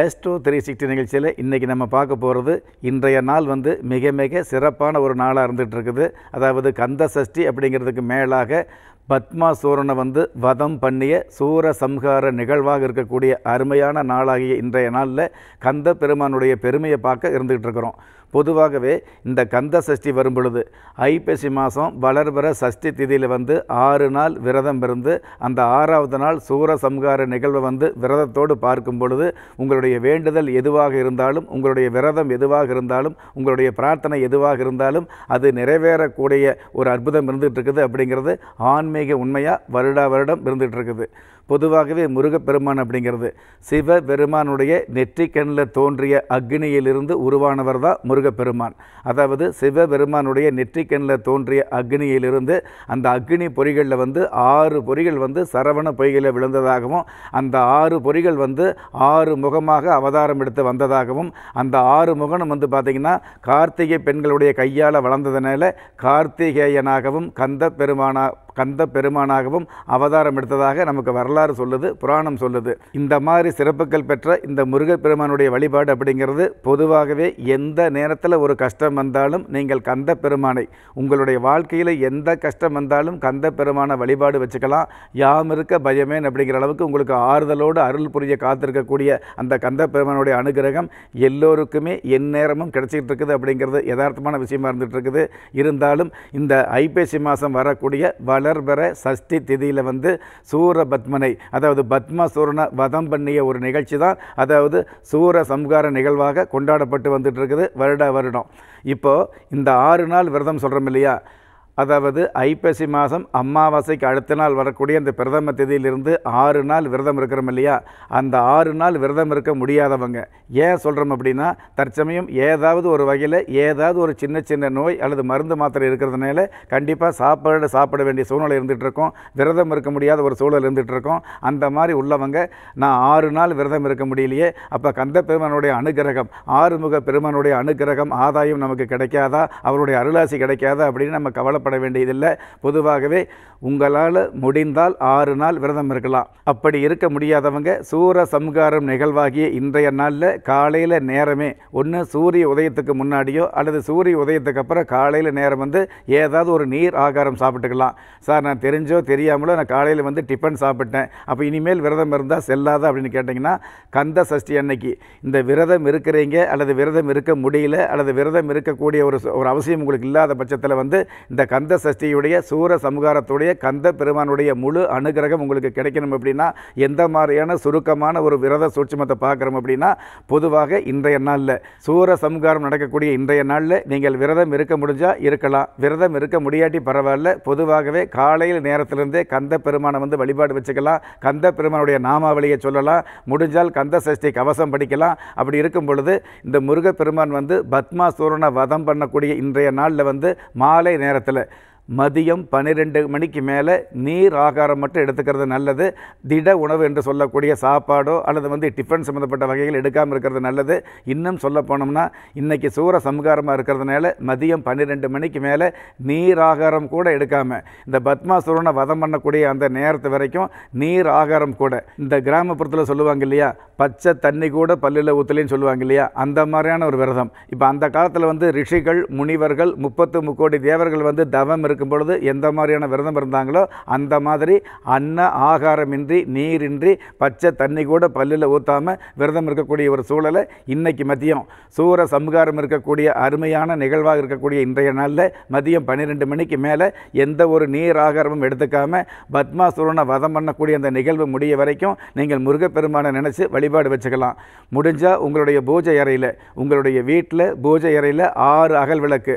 astro three sixty நிகழ்ச்சியில் இன்றைக்கி நம்ம பார்க்க போகிறது இன்றைய நாள் வந்து மிக மிக சிறப்பான ஒரு நாளாக இருந்துகிட்டு இருக்குது அதாவது கந்த சஷ்டி அப்படிங்கிறதுக்கு மேலாக பத்மாசூரனை வந்து வதம் பண்ணிய சூர சம்ஹார நிகழ்வாக இருக்கக்கூடிய அருமையான நாளாகிய இன்றைய நாளில் கந்த பெருமானுடைய பெருமையை பார்க்க இருந்துகிட்டு இருக்கிறோம் பொதுவாகவே இந்த கந்த சஷ்டி வரும் பொழுது ஐப்பசி மாதம் வளர்பெற சஷ்டி திதியில் வந்து ஆறு நாள் விரதம் இருந்து அந்த ஆறாவது நாள் சூர சம்ஹார நிகழ்வை வந்து விரதத்தோடு பார்க்கும் பொழுது உங்களுடைய வேண்டுதல் எதுவாக இருந்தாலும் உங்களுடைய விரதம் எதுவாக இருந்தாலும் உங்களுடைய பிரார்த்தனை எதுவாக இருந்தாலும் அது நிறைவேறக்கூடிய ஒரு அற்புதம் இருந்துகிட்டு இருக்குது அப்படிங்கிறது ஆன்மீக ஆன்மீக உண்மையாக வருடா வருடம் இருந்துகிட்டு இருக்குது பொதுவாகவே முருகப்பெருமான் அப்படிங்கிறது சிவ பெருமானுடைய நெற்றிக்கண்ணில் தோன்றிய அக்னியிலிருந்து உருவானவர் தான் முருகப்பெருமான் அதாவது சிவ பெருமானுடைய நெற்றிக்கண்ணில் தோன்றிய அக்னியிலிருந்து அந்த அக்னி பொறிகளில் வந்து ஆறு பொறிகள் வந்து சரவண பொய்களில் விழுந்ததாகவும் அந்த ஆறு பொறிகள் வந்து ஆறு முகமாக அவதாரம் எடுத்து வந்ததாகவும் அந்த ஆறு முகனும் வந்து பார்த்திங்கன்னா கார்த்திகை பெண்களுடைய கையால் வளர்ந்ததுனால கார்த்திகேயனாகவும் கந்த பெருமானா கந்த பெருமானாகவும் அவதாரம் எடுத்ததாக நமக்கு வரலாறு வரலாறு சொல்லுது புராணம் சொல்லுது இந்த மாதிரி சிறப்புகள் பெற்ற இந்த முருகப்பெருமானுடைய வழிபாடு அப்படிங்கிறது பொதுவாகவே எந்த நேரத்தில் ஒரு கஷ்டம் வந்தாலும் நீங்கள் கந்த பெருமானை உங்களுடைய வாழ்க்கையில் எந்த கஷ்டம் வந்தாலும் கந்த பெருமான வழிபாடு வச்சுக்கலாம் யாம் இருக்க பயமேன் அப்படிங்கிற அளவுக்கு உங்களுக்கு ஆறுதலோடு அருள் புரிய காத்திருக்கக்கூடிய அந்த கந்த பெருமானுடைய அனுகிரகம் எல்லோருக்குமே எந்நேரமும் கிடைச்சிக்கிட்டு இருக்குது அப்படிங்கிறது யதார்த்தமான விஷயமா இருந்துட்டு இருக்குது இருந்தாலும் இந்த ஐப்பேசி மாதம் வரக்கூடிய வளர்பெற சஷ்டி திதியில் வந்து சூரபத்மனை தண்டனை அதாவது பத்மசூரனை வதம் பண்ணிய ஒரு நிகழ்ச்சி தான் அதாவது சூர சம்ஹார நிகழ்வாக கொண்டாடப்பட்டு வந்துட்டு இருக்குது வருட வருடம் இப்போது இந்த ஆறு நாள் விரதம் சொல்கிறோம் இல்லையா அதாவது ஐப்பசி மாதம் அமாவாசைக்கு அடுத்த நாள் வரக்கூடிய அந்த பிரதம திதியிலிருந்து ஆறு நாள் விரதம் இருக்கிறோம் இல்லையா அந்த ஆறு நாள் விரதம் இருக்க முடியாதவங்க ஏன் சொல்கிறோம் அப்படின்னா தற்சமயம் ஏதாவது ஒரு வகையில் ஏதாவது ஒரு சின்ன சின்ன நோய் அல்லது மருந்து மாத்திரை இருக்கிறதுனால கண்டிப்பாக சாப்பாடு சாப்பிட வேண்டிய சூழ்நிலை இருந்துகிட்ருக்கோம் விரதம் இருக்க முடியாத ஒரு சூழல் இருந்துகிட்ருக்கோம் அந்த மாதிரி உள்ளவங்க நான் ஆறு நாள் விரதம் இருக்க முடியலையே அப்போ கந்த பெருமானுடைய அனுகிரகம் ஆறுமுக பெருமானுடைய அனுகிரகம் ஆதாயம் நமக்கு கிடைக்காதா அவருடைய அருளாசி கிடைக்காதா அப்படின்னு நம்ம கவலைப்பட கவலைப்பட வேண்டியதில்லை பொதுவாகவே உங்களால் முடிந்தால் ஆறு நாள் விரதம் இருக்கலாம் அப்படி இருக்க முடியாதவங்க சூர சம்காரம் நிகழ்வாகிய இன்றைய நாளில் காலையில் நேரமே ஒன்று சூரிய உதயத்துக்கு முன்னாடியோ அல்லது சூரிய உதயத்துக்கு அப்புறம் காலையில் நேரம் வந்து ஏதாவது ஒரு நீர் ஆகாரம் சாப்பிட்டுக்கலாம் சார் நான் தெரிஞ்சோ தெரியாமலோ நான் காலையில் வந்து டிஃபன் சாப்பிட்டேன் அப்போ இனிமேல் விரதம் இருந்தால் செல்லாத அப்படின்னு கேட்டிங்கன்னா கந்த சஷ்டி அன்னைக்கு இந்த விரதம் இருக்கிறீங்க அல்லது விரதம் இருக்க முடியல அல்லது விரதம் இருக்கக்கூடிய ஒரு ஒரு அவசியம் உங்களுக்கு இல்லாத பட்சத்தில் வந்து இந்த கந்த கந்த சஷ்டியுடைய சூர சமுகாரத்துடைய கந்த பெருமானுடைய முழு அனுகிரகம் உங்களுக்கு கிடைக்கணும் அப்படின்னா எந்த மாதிரியான சுருக்கமான ஒரு விரத சூட்சமத்தை பார்க்குறோம் அப்படின்னா பொதுவாக இன்றைய நாளில் சூர சமுகாரம் நடக்கக்கூடிய இன்றைய நாளில் நீங்கள் விரதம் இருக்க முடிஞ்சால் இருக்கலாம் விரதம் இருக்க முடியாட்டி பரவாயில்ல பொதுவாகவே காலையில் நேரத்திலிருந்தே கந்த பெருமானை வந்து வழிபாடு வச்சுக்கலாம் கந்த பெருமானுடைய நாமாவளியை சொல்லலாம் முடிஞ்சால் கந்த சஷ்டி கவசம் படிக்கலாம் அப்படி இருக்கும் பொழுது இந்த முருகப்பெருமான் வந்து பத்மாசூரனை வதம் பண்ணக்கூடிய இன்றைய நாளில் வந்து மாலை நேரத்தில் மதியம் பன்னிரெண்டு மணிக்கு மேலே நீர் ஆகாரம் மட்டும் எடுத்துக்கிறது நல்லது திட உணவு என்று சொல்லக்கூடிய சாப்பாடோ அல்லது வந்து டிஃபன் சம்மந்தப்பட்ட வகைகள் எடுக்காமல் இருக்கிறது நல்லது இன்னும் சொல்ல போனோம்னா இன்றைக்கி சூற சமகாரமாக இருக்கிறதுனால மதியம் பன்னிரெண்டு மணிக்கு மேலே நீர் ஆகாரம் கூட எடுக்காமல் இந்த பத்மாசுரனை வதம் பண்ணக்கூடிய அந்த நேரத்து வரைக்கும் நீர் ஆகாரம் கூட இந்த கிராமப்புறத்தில் சொல்லுவாங்க இல்லையா பச்சை தண்ணி கூட பல்லில் ஊற்றலைன்னு சொல்லுவாங்க இல்லையா அந்த மாதிரியான ஒரு விரதம் இப்போ அந்த காலத்தில் வந்து ரிஷிகள் முனிவர்கள் முப்பத்து முக்கோடி தேவர்கள் வந்து தவம் இருக்க இருக்கும் பொழுது எந்த மாதிரியான விரதம் இருந்தாங்களோ அந்த மாதிரி அன்ன ஆகாரமின்றி நீரின்றி பச்சை தண்ணி கூட பல்லில் ஊற்றாமல் விரதம் இருக்கக்கூடிய ஒரு சூழலை இன்றைக்கி மதியம் சூர சம்காரம் இருக்கக்கூடிய அருமையான நிகழ்வாக இருக்கக்கூடிய இன்றைய நாளில் மதியம் பன்னிரெண்டு மணிக்கு மேலே எந்த ஒரு நீர் ஆகாரமும் எடுத்துக்காமல் பத்மாசுரனை வதம் பண்ணக்கூடிய அந்த நிகழ்வு முடிய வரைக்கும் நீங்கள் முருகப்பெருமானை நினச்சி வழிபாடு வச்சுக்கலாம் முடிஞ்சால் உங்களுடைய பூஜை அறையில் உங்களுடைய வீட்டில் பூஜை அறையில் ஆறு அகல் விளக்கு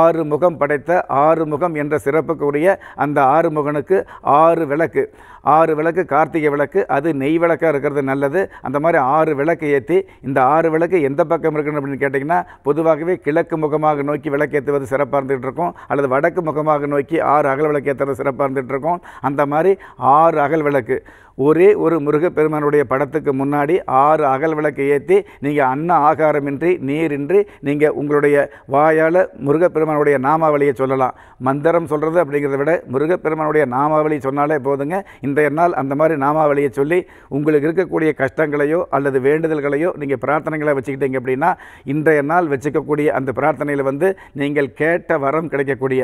ஆறு முகம் படைத்த ஆறு முகம் என்ற சிறப்புக்குரிய அந்த ஆறுமுகனுக்கு ஆறு விளக்கு ஆறு விளக்கு கார்த்திகை விளக்கு அது நெய் விளக்காக இருக்கிறது நல்லது அந்த மாதிரி ஆறு விளக்கு ஏற்றி இந்த ஆறு விளக்கு எந்த பக்கம் இருக்கணும் அப்படின்னு கேட்டிங்கன்னா பொதுவாகவே கிழக்கு முகமாக நோக்கி விளக்கு ஏற்றுவது சிறப்பாக இருந்துகிட்டு இருக்கும் அல்லது வடக்கு முகமாக நோக்கி ஆறு அகல் விளக்கு ஏற்றுறது சிறப்பாக இருந்துகிட்டு இருக்கும் அந்த மாதிரி ஆறு அகல் விளக்கு ஒரே ஒரு முருகப்பெருமானுடைய படத்துக்கு முன்னாடி ஆறு அகல் விளக்கு ஏற்றி நீங்கள் அன்ன ஆகாரமின்றி நீரின்றி நீங்கள் உங்களுடைய வாயால் முருகப்பெருமானுடைய நாமாவளியை சொல்லலாம் மந்திரம் சொல்கிறது அப்படிங்கிறத விட முருகப்பெருமானுடைய நாமாவளி சொன்னாலே போதுங்க இந்த இன்றைய நாள் அந்த மாதிரி நாமாவளியை சொல்லி உங்களுக்கு இருக்கக்கூடிய கஷ்டங்களையோ அல்லது வேண்டுதல்களையோ நீங்கள் பிரார்த்தனைகளை வச்சுக்கிட்டீங்க அப்படின்னா இன்றைய நாள் வச்சுக்கக்கூடிய அந்த பிரார்த்தனையில் வந்து நீங்கள் கேட்ட வரம் கிடைக்கக்கூடிய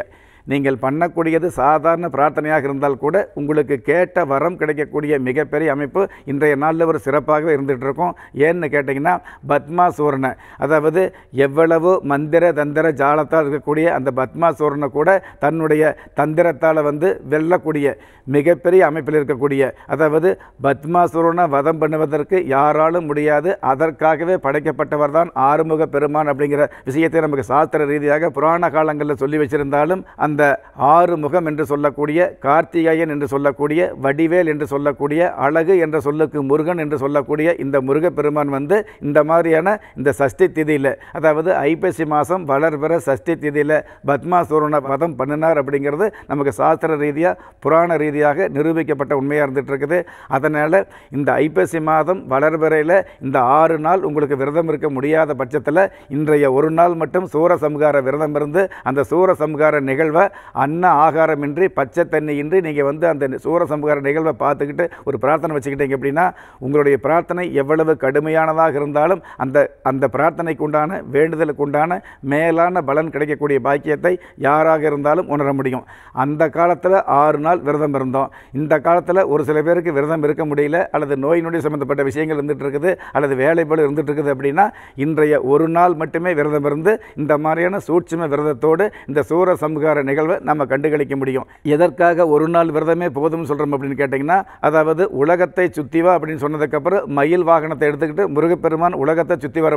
நீங்கள் பண்ணக்கூடியது சாதாரண பிரார்த்தனையாக இருந்தால் கூட உங்களுக்கு கேட்ட வரம் கிடைக்கக்கூடிய மிகப்பெரிய அமைப்பு இன்றைய நாளில் ஒரு சிறப்பாகவே இருந்துகிட்டு இருக்கும் ஏன்னு கேட்டிங்கன்னா பத்மா சூரண அதாவது எவ்வளவு மந்திர தந்திர ஜாலத்தால் இருக்கக்கூடிய அந்த பத்மா சூரண கூட தன்னுடைய தந்திரத்தால் வந்து வெல்லக்கூடிய மிகப்பெரிய அமைப்பில் இருக்கக்கூடிய அதாவது பத்மா சூரனை வதம் பண்ணுவதற்கு யாராலும் முடியாது அதற்காகவே படைக்கப்பட்டவர் தான் ஆறுமுக பெருமான் அப்படிங்கிற விஷயத்தை நமக்கு சாஸ்திர ரீதியாக புராண காலங்களில் சொல்லி வச்சிருந்தாலும் அந்த அந்த ஆறு முகம் என்று சொல்லக்கூடிய கார்த்திகேயன் என்று சொல்லக்கூடிய வடிவேல் என்று சொல்லக்கூடிய அழகு என்ற சொல்லுக்கு முருகன் என்று சொல்லக்கூடிய இந்த முருகப்பெருமான் வந்து இந்த மாதிரியான இந்த சஷ்டி திதியில் அதாவது ஐப்பசி மாதம் வளர்பெற சஷ்டி திதியில் பத்மாசூரனை பதம் பண்ணினார் அப்படிங்கிறது நமக்கு சாஸ்திர ரீதியாக புராண ரீதியாக நிரூபிக்கப்பட்ட உண்மையாக இருந்துகிட்டு இருக்குது அதனால் இந்த ஐப்பசி மாதம் வளர்பிறையில் இந்த ஆறு நாள் உங்களுக்கு விரதம் இருக்க முடியாத பட்சத்தில் இன்றைய ஒரு நாள் மட்டும் சூர விரதம் இருந்து அந்த சூர சம்ஹார நிகழ்வை அன்ன ஆகாரமின்றி பச்சை தண்ணியின்றி நீங்கள் வந்து அந்த சூரசம்ஹார நிகழ்வை பார்த்துக்கிட்டு ஒரு பிரார்த்தனை வச்சுக்கிட்டீங்க அப்படின்னா உங்களுடைய பிரார்த்தனை எவ்வளவு கடுமையானதாக இருந்தாலும் அந்த அந்த பிரார்த்தனைக்கு உண்டான வேண்டுதலுக்கு உண்டான மேலான பலன் கிடைக்கக்கூடிய பாக்கியத்தை யாராக இருந்தாலும் உணர முடியும் அந்த காலத்தில் ஆறு நாள் விரதம் இருந்தோம் இந்த காலத்தில் ஒரு சில பேருக்கு விரதம் இருக்க முடியல அல்லது நோய் நொடி சம்மந்தப்பட்ட விஷயங்கள் இருந்துகிட்டு இருக்குது அல்லது போல இருந்துகிட்டு இருக்குது அப்படின்னா இன்றைய ஒரு நாள் மட்டுமே விரதம் இருந்து இந்த மாதிரியான சூட்சும விரதத்தோடு இந்த சூர சம்ஹார நிகழ்வை நம்ம கண்டுகளிக்க முடியும் எதற்காக ஒரு நாள் விரதமே போதும் சொல்கிறோம் அப்படின்னு கேட்டிங்கன்னா அதாவது உலகத்தை வா அப்படின்னு சொன்னதுக்கப்புறம் மயில் வாகனத்தை எடுத்துக்கிட்டு முருகப்பெருமான் உலகத்தை சுற்றி வர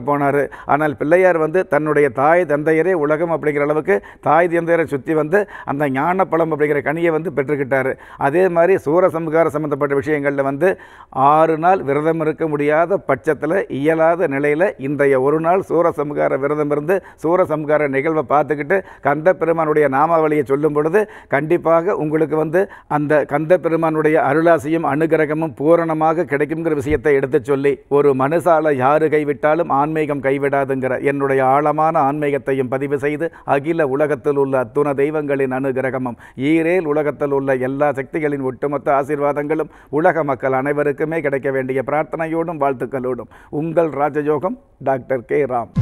ஆனால் பிள்ளையார் வந்து தன்னுடைய தாய் தந்தையரே உலகம் அப்படிங்கிற அளவுக்கு தாய் தந்தையரை சுற்றி வந்து அந்த ஞானப்பழம் அப்படிங்கிற கனியை வந்து பெற்றுக்கிட்டார் அதே மாதிரி சூரசம்ஹார சம்மந்தப்பட்ட விஷயங்களில் வந்து ஆறு நாள் விரதம் இருக்க முடியாத பட்சத்தில் இயலாத நிலையில் இன்றைய ஒரு நாள் சூரசம்ஹார விரதம் இருந்து சூரசம்ஹார நிகழ்வை பார்த்துக்கிட்டு கந்த பெருமானுடைய நாமாவளி வம்சாவளியை சொல்லும் பொழுது கண்டிப்பாக உங்களுக்கு வந்து அந்த கந்த பெருமானுடைய அருளாசியும் அனுகிரகமும் பூரணமாக கிடைக்குங்கிற விஷயத்தை எடுத்து சொல்லி ஒரு மனுசால யாரு கைவிட்டாலும் ஆன்மீகம் கைவிடாதுங்கிற என்னுடைய ஆழமான ஆன்மீகத்தையும் பதிவு செய்து அகில உலகத்தில் உள்ள அத்துண தெய்வங்களின் அனுகிரகமும் ஈரேல் உலகத்தில் உள்ள எல்லா சக்திகளின் ஒட்டுமொத்த ஆசீர்வாதங்களும் உலக மக்கள் அனைவருக்குமே கிடைக்க வேண்டிய பிரார்த்தனையோடும் வாழ்த்துக்களோடும் உங்கள் ராஜயோகம் டாக்டர் கே ராம்